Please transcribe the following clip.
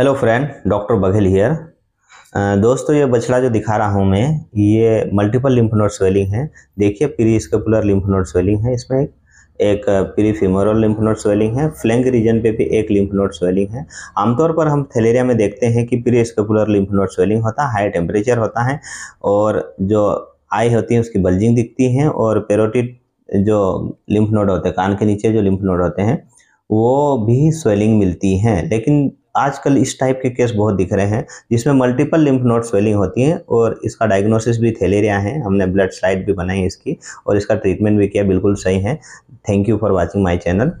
hello friend doctor Baghel here दोस्तों ये बछड़ा जो दिखा रहा हूँ मैं ये मल्टीपल लिम्फ नोड स्वेलिंग है देखिए prescapular lymph node swelling है इसमें एक एक prefemoral lymph node swelling है फ्लैंग रीजन पे भी एक लिम्फ नोड स्वेलिंग है आमतौर पर हम थेलेरिया में देखते हैं कि prescapular lymph node swelling होता है हाई टेम्परेचर होता है और जो आई होती है उसकी बल्जिंग दिखती है और पेरोटिड जो लिम्फ नोड होते हैं कान के नीचे जो लिम्फ नोड होते हैं वो भी स्वेलिंग मिलती हैं लेकिन आजकल इस टाइप के केस बहुत दिख रहे हैं जिसमें मल्टीपल लिम्फ नोड स्वेलिंग होती है और इसका डायग्नोसिस भी थेलेरिया है हमने ब्लड स्लाइड भी बनाई इसकी और इसका ट्रीटमेंट भी किया बिल्कुल सही है thank you for watching my channel